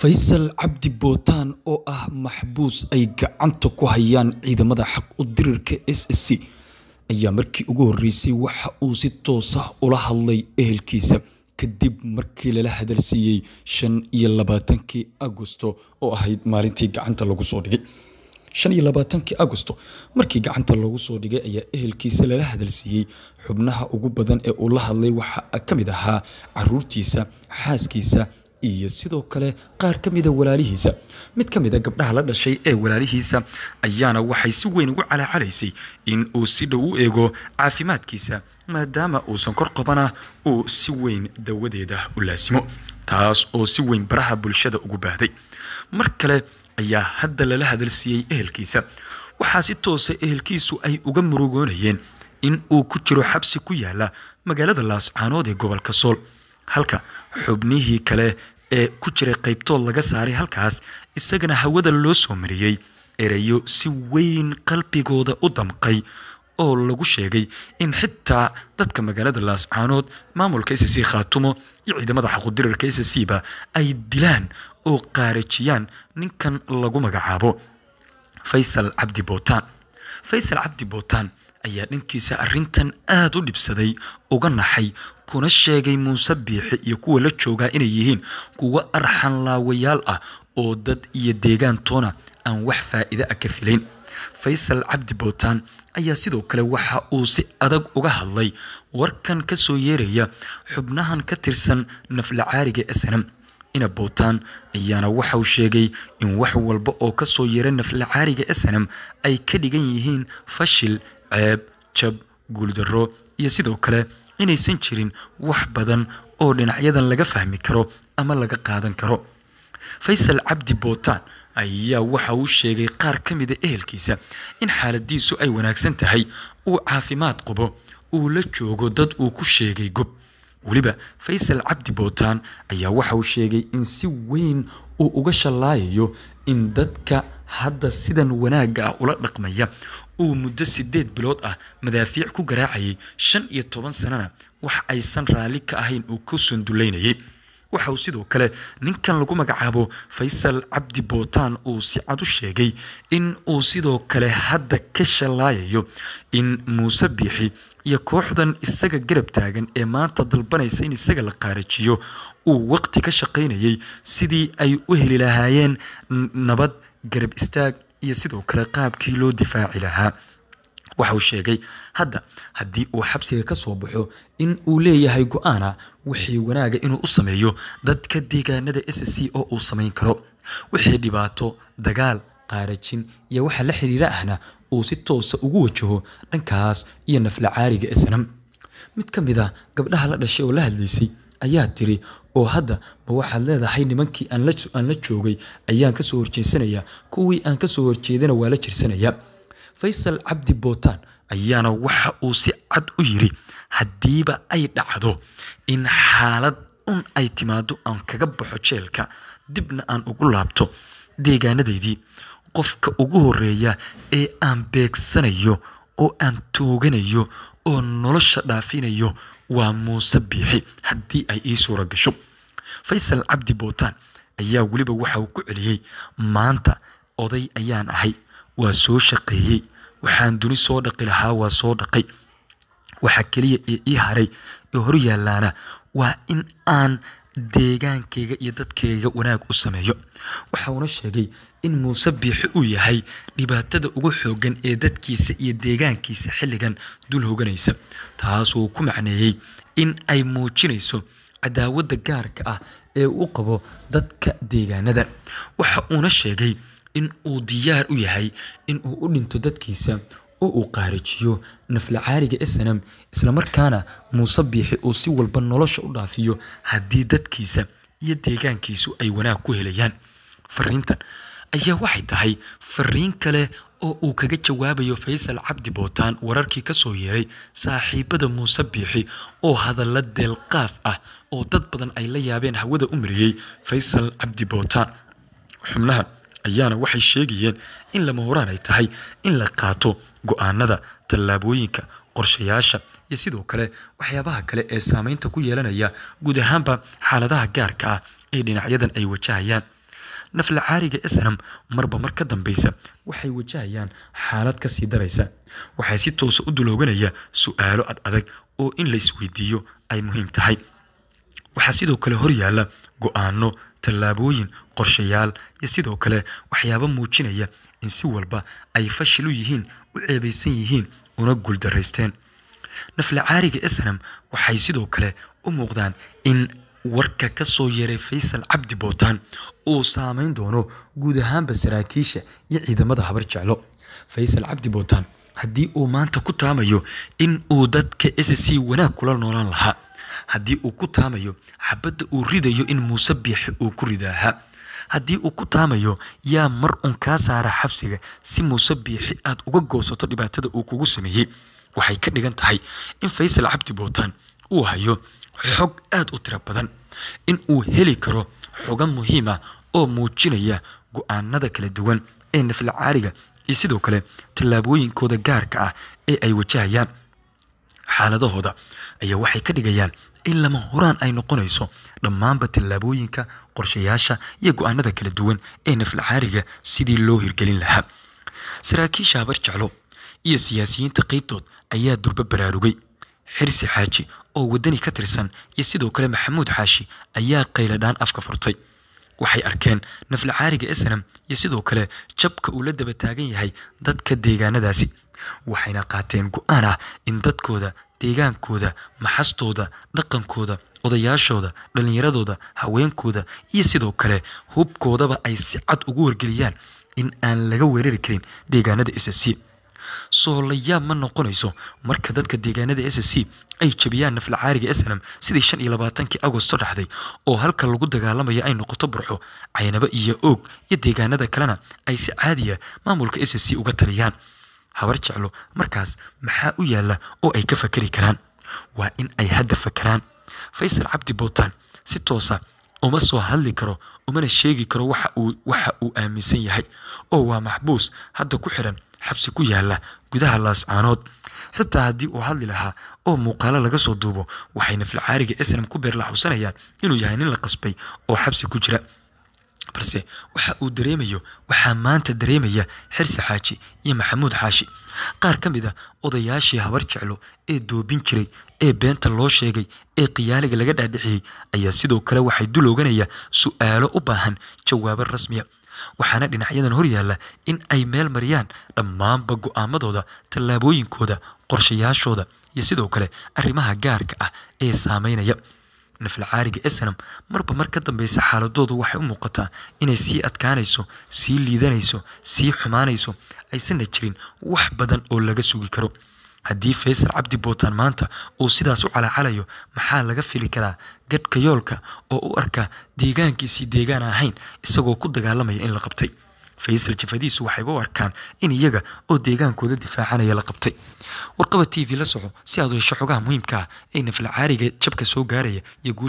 faysal cabdi bootaan oo ah maxbuus ay gacanta ku hayaan ciidamada xaq u dirirka s s c ayaa markii ugu horreysay waxa uu si toosa ah ula hadlay ehelkiisa kadib markii lala hadalsiiyey shan iyo labaatankii agosto oo ahayd maalintii gacanta lagu soo dhigay shan iyo labaatankii agosto markii gacanta lagu soo dhigay ayaa ehelkiisa lala hadalsiiyey xubnaha ugu badan ee uu la hadlay waxa ka mid ahaa caruurtiisa xaaskiisa iyo sidoo kale qaar ka mida walaalihiisa mid ka mida gabdhaha la dhashay ee walaalihiisa ayaana waxay si weyn ugu calaacalaysay in uu si dhow u eego caafimaadkiisa maadaama uu sonkor qabana uu si weyn dawadeeda u laasimo taas oo si weyn baraha bulshada ugu baahday mar kale ayaa hadda lala hadalsiiyey ehelkiisa waxaa si toosa ehelkiisu ay uga murugoonayeen in uu ku jiro xabsi ku yaala magaalada laascaanood ee gobolka sool halka xubnihii kale ee ku jiray qaybtood laga saaray halkaas isagana hawada loo soo mariyey ereyo si weyn qalbigooda u damqay oo lagu sheegay in xitaa dadka magaalada laascaanood maamulka s c khaatumo iyo ciidamada xaqudirirka s c ba ay dilaan oo qaarajiyaan ninkan lagu magacaabo faysal cabdi bootaan faysal cabdi bootaan ayaa dhankiisa arrintan aada u dhibsaday uga naxay kuna sheegay muuse biixi iyo kuwa la joogaa inay yihiin kuwo arxan laawayaal ah oo dad iyo deegaantoona aan wax faa'iide ah ka filayn faysal cabdi bootaan ayaa sidoo kale waxa uu si adag uga hadlay warkan ka soo yeeraya xubnahan ka tirsan naflacaariga snm ina bootaan ayaana waxa uu sheegay in wax walba oo ka soo yeera nafla caariga snm ay ka dhigan yihiin fashil ceeb jab guuldarro iyo sidoo kale inaysan jirin wax badan oo dhinacyadan laga fahmi karo ama laga qaadan karo faysal cabdi bootaan ayaa waxa uu sheegay qaar ka mida ehelkiisa in xaaladiisu ay wanaagsan tahay uu caafimaad qabo uu la joogo dad uu ku sheegay gob weliba faysal cabdi bootaan ayaa waxa uu sheegay in si weyn uu uga shallaayayo in dadka hadda sidan wanaagga ah ula dhaqmaya uu muddo siddeed bilood ah madaafiic ku garaacayay shan iyo toban sanana wax aysan raalli ka ahayn uu ku sunduleynayay waxauu sidoo kale ninkan lagu magacaabo faysal cabdi bootaan uu si cad u sheegay in uu sidoo kale hadda ka shallaayayo in muuse biixi iyo kooxdan isaga garab taagan ee maanta dalbanaysa in isaga la qaarajiyo uu waqti ka shaqaynayay sidii ay u heli lahaayeen nabad garab istaag iyo sidoo kale qaabkii loo difaaci lahaa waxuu sheegay hadda haddii uu xabsiga ka soo baxo in uu leeyahay go-aana wixii wanaaga inuu u sameeyo dadka deegaanada s c oo uu samayn karo wixii dhibaato dagaal qaarajin iyo waxa la xidhiira ahna uu si toosa ugu wajaho dhankaas iyo nafla caariga ee sanam mid ka mid a ah gabdhaha la dhashay oo la hadlaysay ayaa tiri oo hadda ma waxaad leedahay nimankii aan la joogay ayaan kasoo horjeedsanayaa kuwii aan ka soo horjeedana waa la jirsanaya faysal cabdi bootaan ayaana waxa uu si cad u yiri haddiiba ay dhacdo in xaalad un ay timaado aan kaga baxo jeelka dibna aan ugu laabto deegaanadaydii qofka ugu horreeya ee aan beegsanayo oo aan tooganayo oo nolosha dhaafinayo waa muuse biixi haddii ay ii suura gasho faysal cabdi bootaan ayaa weliba waxa uu ku celiyey maanta oday ayaan ahay waa soo shaqeeyey waxaan duni soo dhaqi lahaa waa soo dhaqay waxa keliya ee ii haray ee hor yaalaana waa in aan deegaankayga iyo dadkayga wanaag u sameeyo waxa uuna sheegay in muuse biixi uu yahay dhibaatada ugu xooggan ee dadkiisa iyo deegaankiisa xilligan dul hoganaysa taas taasuu ku macneeyey in ay muujinayso cadaawadda gaarka ah ee uu qabo dadka deegaanada waxa uuna sheegay in uu diyaar u yahay in uu u dhinto dadkiisa oo uu qaarijiyo naflacaariga esanam islamarkaana muuse biixi uu si walba nolosha u dhaafiyo haddii dadkiisa iyo deegaankiisu ay wanaag ku helayaan fariintan ayaa waxay tahay fariin kale oo uu kaga jawaabayo faysal cabdi bootaan wararkii kasoo yeeray saaxiibada muuse biixi oo hadalla deelqaaf ah oo dad badan ay la yaabeen hawada u mariyey faysal cabdi bootaan xubnahan ayaana waxay sheegayeen in lama horaan ay tahay in la qaato go-aanada tallaabooyinka qorshayaasha iyo sidoo kale waxyaabaha kale ee saameynta ku yeelanaya guud ahaanba xaaladaha gaarka ah ee dhinacyadan ay wajahayaan naflacaariga esnam marba mar ka dambaysa waxay wajahayaan xaalad kasii daraysa waxay si toosa ah u dulooganaya su-aalo ad adag oo in la isweydiiyo ay muhiim tahay waxaa sidoo kale hor yaalla go-aano tallaabooyin qorshayaal iyo sidoo kale waxyaabo muujinaya in si walba ay fashil u yihiin u ceebaysan yihiin una guuldaraysteen nafla caariga snam waxay sidoo kale u muuqdaan in warka kasoo yeeray faysal cabdi bootaan uu saameyn doono guud ahaanba saraakiisha iyo ciidamada habar jeclo faysal cabdi bootaan haddii uu maanta ku taamayo in uu dadka s c wanaag kula noolaan lahaa haddii uu ku taamayo xabadda uu ridayo in muuse biixi uu ku ridaaha haddii uu ku taamayo yaa mar un kaa saara xabsiga si muuse biixi aad uga goosato dhibaatada uu kugu sameeyey waxay ka dhigan tahay in faysal cabdi bootaan uu hayo xog aada u tiro badan in uu heli karo xogo muhiima ah oo muujinaya go-aanada kala duwan ee naflacaariga iyo sidoo kale tallaabooyinkooda gaarka ah ee ay wajahayaan xaaladahooda ayaa waxay ka dhigayaan in lama horaan ay noqonayso dhammaanba tallaabooyinka qorshayaasha iyo go-aanada kala duwan ee naflacaariga sidii loo hirgelin lahaa saraakiisha habar jeclo iyo siyaasiyiinta qaybtood ayaa durba baraarugay xirsi xaaji oo waddani ka tirsan iyo sidoo kale maxamuud xaashi ayaa qayladhaan afka furtay waxay arkeen naflacaariga snam iyo sidoo kale jabka uu la daba taagan yahay dadka deegaanadaasi waxayna qaateen go-aan ah in dadkooda deegaankooda maxastooda dhaqankooda odayaashooda dhallinyaradooda haweenkooda iyo sidoo kale hubkoodaba ay si cad ugu wargeliyaan in aan laga weerari karin deegaanada ssc soolayaab ma noqonayso marka dadka deegaanada s c ay jabiyaan naflacaariga snm sidii shan iyo labaatankii agosto dhaxday oo halka lagu dagaalamaya ay noqoto burxo caynabo iyo oog iyo deegaanada kalena ay si caadiya ah maamulka s c uga taliyaan habar jeclo markaas maxaa u yaalla oo ay ka fakeri karaan waa in ay hadda fakaraan faysal cabdi bootaan si toosa uma soo hadli karo umana sheegi karo waxa uu waxa uu aaminsan yahay oo waa maxbuus hadda ku xiran xabsi ku yaalla gudaha laascaanood xitaa haddii uu hadli lahaa oo muuqaalo laga soo duubo waxay filcaariga snam ku beerlaxusanayaan inuu yahay nin la qasbay oo xabsi ku jira balse waxa uu dareemayo waxaa maanta dareemaya xirsi xaaji iyo maxamuud xaashi qaar ka mid ah odayaashii habar jeclo ee doobin jiray ee beenta loo sheegay ee khiyaaliga laga dhaadhiciyey ayaa sidoo kale waxay dulooganaya su-aalo u baahan jawaabo rasmiya ah. waxaana dhinacyadan hor yaalla in ay meel mariyaan dhammaanba go-aamadooda tallaabooyinkooda qorshayaashooda iyo sidoo kale arrimaha gaarka ah ee saameynaya naflacaariga esnam marba mar ka dambeysa xaaladoodu waxay u muuqataa inay sii adkaanayso sii liidanayso sii xumaanayso aysana jirin wax badan oo laga sugi karo haddii faysal cabdi buutaan maanta uu sidaas u calacalayo maxaa laga fili karaa gadhka yoolka oo u arka deegaankiisii deegaan ahayn isagoo ku dagaalamaya in la qabtay faysal jafadiisu waxayba u arkaan in iyaga oo deegaankooda difaacanaya la qabtay warqaba t v la soco si aad u hesho xogaha muhiimka ah ee nafalcaariga jabka soo gaaraya iyo guusha